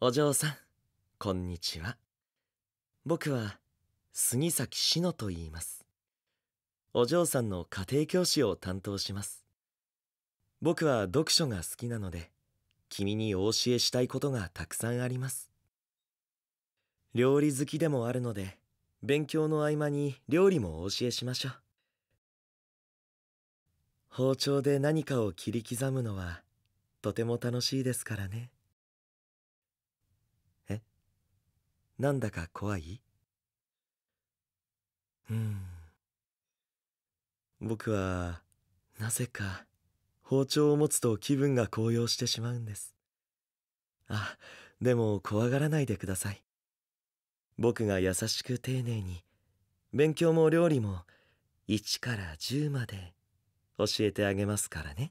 お嬢さんこんにちは僕は杉崎志と言いますお嬢さんの家庭教師を担当します僕は読書が好きなので君にお教えしたいことがたくさんあります料理好きでもあるので勉強の合間に料理もお教えしましょう包丁で何かを切り刻むのはとても楽しいですからねなんだか怖いうん僕はなぜか包丁を持つと気分が高揚してしまうんですあでも怖がらないでください僕が優しく丁寧に勉強も料理も1から10まで教えてあげますからね